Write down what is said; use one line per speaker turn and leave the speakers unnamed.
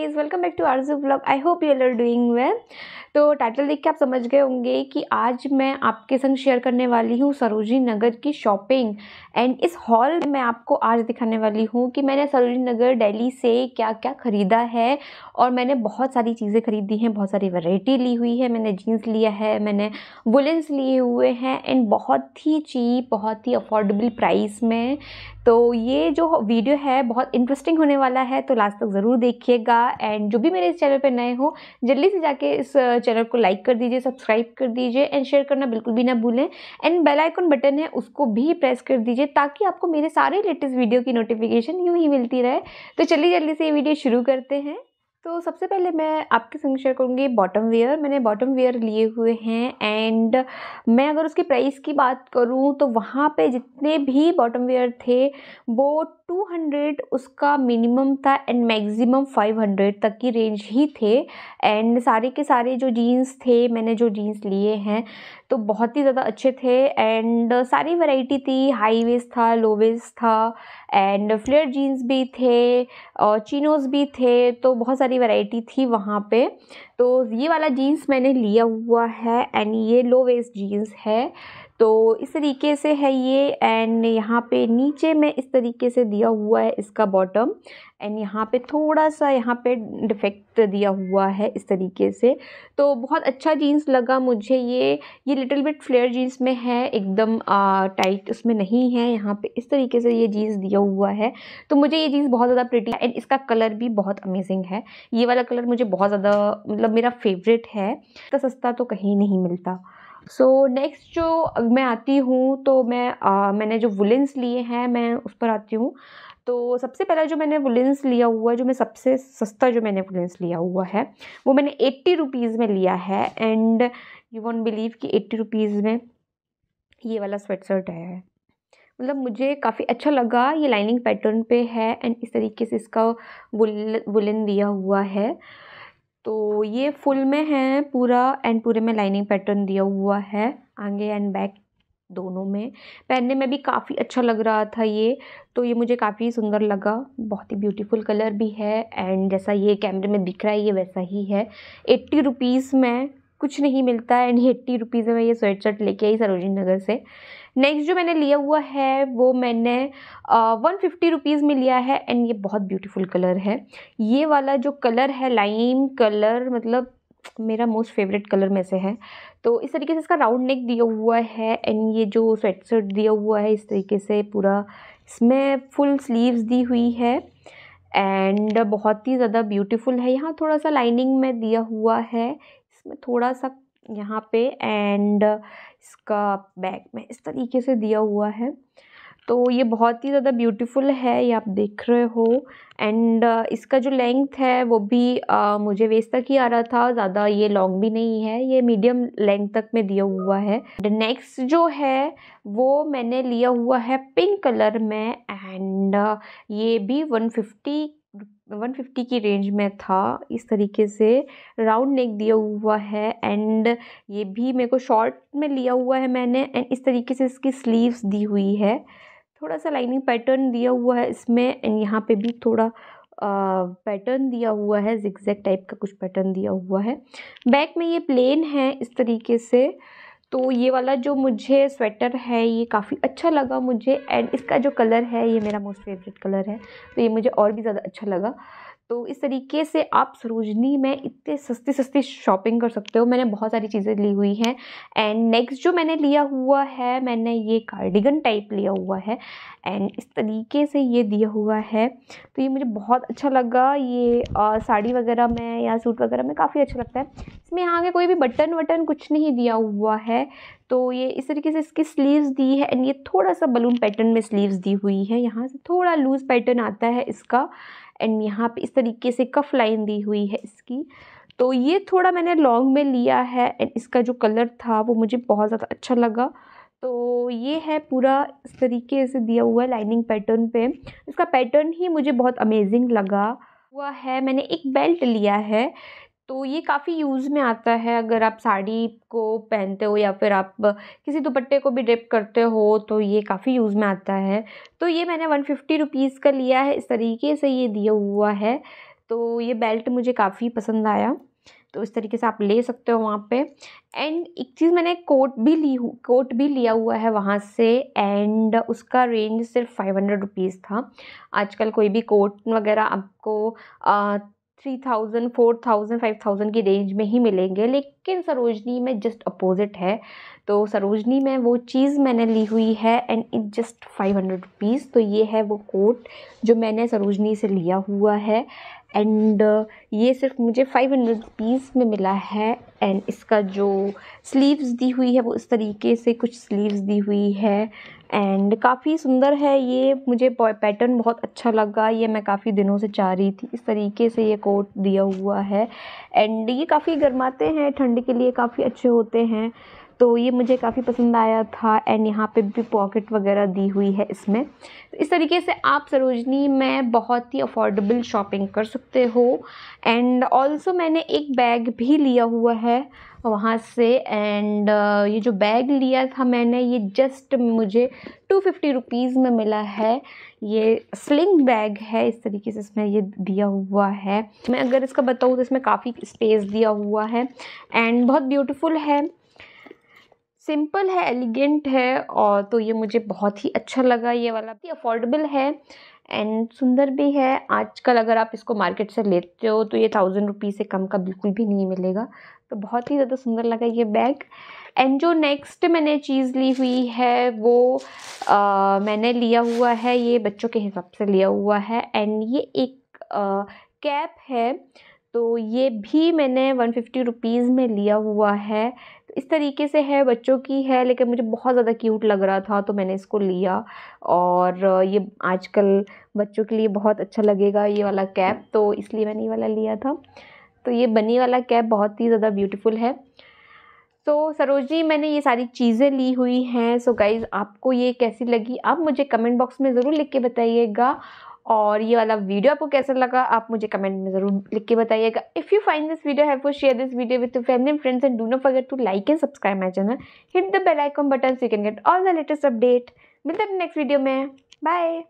guys welcome back to Arzoo blog I hope you are doing well तो title देख के आप समझ गए होंगे कि आज मैं आपके संग शेयर करने वाली हूँ सरोजी नगर की शॉपिंग एंड इस हॉल में मैं आपको आज दिखाने वाली हूँ कि मैंने सरोजी नगर दिल्ली से क्या क्या ख़रीदा है और मैंने बहुत सारी चीज़ें खरीदी हैं बहुत सारी वैरायटी ली हुई है मैंने जीन्स लिया है मैंने वुलेंस लिए हुए हैं एंड बहुत ही चीप बहुत ही अफोर्डेबल प्राइस में तो ये जो वीडियो है बहुत इंटरेस्टिंग होने वाला है तो लास्ट तक ज़रूर देखिएगा एंड जो भी मेरे इस चैनल पर नए हो जल्दी से जाके इस चैनल को लाइक कर दीजिए सब्सक्राइब कर दीजिए एंड शेयर करना बिल्कुल भी ना भूलें एंड बेल आइकन बटन है उसको भी प्रेस कर दीजिए ताकि आपको मेरे सारे लेटेस्ट वीडियो की नोटिफिकेशन यूँ ही मिलती रहे तो चलिए जल्दी से ये वीडियो शुरू करते हैं तो सबसे पहले मैं आपके संग शेयर करूँगी बॉटम वेयर मैंने बॉटम वेयर लिए हुए हैं एंड मैं अगर उसकी प्राइस की बात करूँ तो वहाँ पे जितने भी बॉटम वेयर थे वो 200 उसका मिनिमम था एंड मैक्सिमम 500 तक की रेंज ही थे एंड सारे के सारे जो जीन्स थे मैंने जो जीन्स लिए हैं तो बहुत ही ज़्यादा अच्छे थे एंड सारी वैरायटी थी हाई वेस्ट था लो वेस्ट था एंड फ्लेयर जीन्स भी थे और चीनोज भी थे तो बहुत सारे सारी वैरायटी थी वहाँ पे तो ये वाला जीन्स मैंने लिया हुआ है एंड ये लो वेस्ट जीन्स है तो इस तरीके से है ये एंड यहाँ पे नीचे में इस तरीके से दिया हुआ है इसका बॉटम एंड यहाँ पे थोड़ा सा यहाँ पे डिफेक्ट दिया हुआ है इस तरीके से तो बहुत अच्छा जीन्स लगा मुझे ये ये लिटिल बिट फ्लेयर जीन्स में है एकदम टाइट उसमें नहीं है यहाँ पे इस तरीके से ये जीन्स दिया हुआ है तो मुझे ये जीन्स बहुत ज़्यादा प्रिटी एंड इसका कलर भी बहुत अमेजिंग है ये वाला कलर मुझे बहुत ज़्यादा मतलब मतलब मेरा फेवरेट है तो सस्ता तो कहीं नहीं मिलता सो so, नेक्स्ट जो मैं आती हूँ तो मैं आ, मैंने जो वुलेंस लिए हैं मैं उस पर आती हूँ तो सबसे पहला जो मैंने वुलेंस लिया हुआ जो मैं सबसे सस्ता जो मैंने वुलेंस लिया हुआ है वो मैंने एट्टी रुपीज़ में लिया है एंड यू वॉन्ट बिलीव कि एट्टी रुपीज़ में ये वाला स्वेट शर्ट आया है मतलब मुझे काफ़ी अच्छा लगा ये लाइनिंग पैटर्न पे है एंड इस तरीके से इसका वुल वुलन दिया हुआ है तो ये फुल में है पूरा एंड पूरे में लाइनिंग पैटर्न दिया हुआ है आगे एंड बैक दोनों में पहनने में भी काफ़ी अच्छा लग रहा था ये तो ये मुझे काफ़ी सुंदर लगा बहुत ही ब्यूटीफुल कलर भी है एंड जैसा ये कैमरे में दिख रहा है ये वैसा ही है एट्टी रुपीज़ में कुछ नहीं मिलता है एंड एट्टी रुपीज़ में मैं ये स्वेट शर्ट लेके आई सरोजिनी नगर से नेक्स्ट जो मैंने लिया हुआ है वो मैंने वन फिफ्टी रुपीज़ में लिया है एंड ये बहुत ब्यूटीफुल कलर है ये वाला जो कलर है लाइम कलर मतलब मेरा मोस्ट फेवरेट कलर में से है तो इस तरीके से इसका राउंड नेक दिया हुआ है एंड ये जो स्वेट शर्ट दिया हुआ है इस तरीके से पूरा इसमें फुल स्लीव्स दी हुई है एंड बहुत ही ज़्यादा ब्यूटीफुल है यहाँ थोड़ा सा लाइनिंग में दिया हुआ है इसमें थोड़ा सा यहाँ पे एंड इसका बैक में इस तरीके से दिया हुआ है तो ये बहुत ही ज़्यादा ब्यूटीफुल है ये आप देख रहे हो एंड इसका जो लेंथ है वो भी आ, मुझे वेस्ट तक ही आ रहा था ज़्यादा ये लॉन्ग भी नहीं है ये मीडियम लेंथ तक में दिया हुआ है नेक्स्ट जो है वो मैंने लिया हुआ है पिंक कलर में एंड ये भी 150 वन फिफ्टी की रेंज में था इस तरीके से राउंड नेक दिया हुआ है एंड ये भी मेरे को शॉर्ट में लिया हुआ है मैंने एंड इस तरीके से इसकी स्लीव्स दी हुई है थोड़ा सा लाइनिंग पैटर्न दिया हुआ है इसमें एंड यहाँ पे भी थोड़ा पैटर्न दिया हुआ है जिक्जैक टाइप का कुछ पैटर्न दिया हुआ है बैक में ये प्लेन है इस तरीके से तो ये वाला जो मुझे स्वेटर है ये काफ़ी अच्छा लगा मुझे एंड इसका जो कलर है ये मेरा मोस्ट फेवरेट कलर है तो ये मुझे और भी ज़्यादा अच्छा लगा तो इस तरीके से आप सरोजनी में इतने सस्ती सस्ती शॉपिंग कर सकते हो मैंने बहुत सारी चीज़ें ली हुई हैं एंड नेक्स्ट जो मैंने लिया हुआ है मैंने ये कार्डिगन टाइप लिया हुआ है एंड इस तरीके से ये दिया हुआ है तो ये मुझे बहुत अच्छा लगा ये आ, साड़ी वगैरह में या सूट वगैरह में काफ़ी अच्छा लगता है इसमें आगे कोई भी बटन वटन कुछ नहीं दिया हुआ है तो ये इस तरीके से इसकी स्लीव्स दी है एंड ये थोड़ा सा बलून पैटर्न में स्लीव्स दी हुई है यहाँ से थोड़ा लूज़ पैटर्न आता है इसका एंड यहाँ पे इस तरीके से कफ लाइन दी हुई है इसकी तो ये थोड़ा मैंने लॉन्ग में लिया है एंड इसका जो कलर था वो मुझे बहुत ज़्यादा अच्छा लगा तो ये है पूरा इस तरीके से दिया हुआ है लाइनिंग पैटर्न पे इसका पैटर्न ही मुझे बहुत अमेजिंग लगा हुआ है मैंने एक बेल्ट लिया है तो ये काफ़ी यूज़ में आता है अगर आप साड़ी को पहनते हो या फिर आप किसी दुपट्टे को भी ड्रिप करते हो तो ये काफ़ी यूज़ में आता है तो ये मैंने वन फिफ्टी रुपीज़ का लिया है इस तरीके से ये दिया हुआ है तो ये बेल्ट मुझे काफ़ी पसंद आया तो इस तरीके से आप ले सकते हो वहाँ पे एंड एक चीज़ मैंने कोट भी ली कोट भी लिया हुआ है वहाँ से एंड उसका रेंज सिर्फ फाइव हंड्रेड रुपीज़ था आजकल कोई भी कोट वगैरह आपको three thousand four thousand five thousand की रेंज में ही मिलेंगे लेकिन सरोजनी में जस्ट अपोजिट है तो सरोजनी में वो चीज़ मैंने ली हुई है and it just five hundred rupees तो ये है वो कोट जो मैंने सरोजनी से लिया हुआ है एंड uh, ये सिर्फ मुझे फाइव हंड्रेड रुपीज़ में मिला है एंड इसका जो स्लीव्स दी हुई है वो इस तरीके से कुछ स्लीव्स दी हुई है एंड काफ़ी सुंदर है ये मुझे पैटर्न बहुत अच्छा लगा ये मैं काफ़ी दिनों से चाह रही थी इस तरीके से ये कोट दिया हुआ है एंड ये काफ़ी गर्माते हैं ठंड के लिए काफ़ी अच्छे होते हैं तो ये मुझे काफ़ी पसंद आया था एंड यहाँ पे भी पॉकेट वगैरह दी हुई है इसमें इस तरीके से आप सरोजनी में बहुत ही अफोर्डेबल शॉपिंग कर सकते हो एंड ऑल्सो मैंने एक बैग भी लिया हुआ है वहाँ से एंड uh, ये जो बैग लिया था मैंने ये जस्ट मुझे टू फिफ्टी रुपीज़ में मिला है ये स्लिंग बैग है इस तरीके से इसमें ये दिया हुआ है मैं अगर इसका बताऊँ तो इसमें काफ़ी स्पेस दिया हुआ है एंड बहुत ब्यूटीफुल है सिंपल है एलिगेंट है और तो ये मुझे बहुत ही अच्छा लगा ये वाला भी अफोर्डेबल है एंड सुंदर भी है आजकल अगर आप इसको मार्केट से लेते हो तो ये थाउजेंड रुपीज़ से कम का बिल्कुल भी नहीं मिलेगा तो बहुत ही ज़्यादा सुंदर लगा ये बैग एंड जो नेक्स्ट मैंने चीज़ ली हुई है वो आ, मैंने लिया हुआ है ये बच्चों के हिसाब से लिया हुआ है एंड ये एक आ, कैप है तो ये भी मैंने वन फिफ्टी रुपीज़ में लिया हुआ है तो इस तरीके से है बच्चों की है लेकिन मुझे बहुत ज़्यादा क्यूट लग रहा था तो मैंने इसको लिया और ये आजकल बच्चों के लिए बहुत अच्छा लगेगा ये वाला कैप तो इसलिए मैंने ये वाला लिया था तो ये बनी वाला कैप बहुत ही ज़्यादा ब्यूटीफुल है तो सरोज जी मैंने ये सारी चीज़ें ली हुई हैं सो गाइज़ आपको ये कैसी लगी आप मुझे कमेंट बॉक्स में ज़रूर लिख के बताइएगा और ये वाला वीडियो आपको कैसा लगा आप मुझे कमेंट में ज़रूर लिख के बताइएगा if you find this video have share this video with family and friends and do not forget to like and subscribe my channel hit the bell icon button you can get all the latest update मिलते हैं next video में bye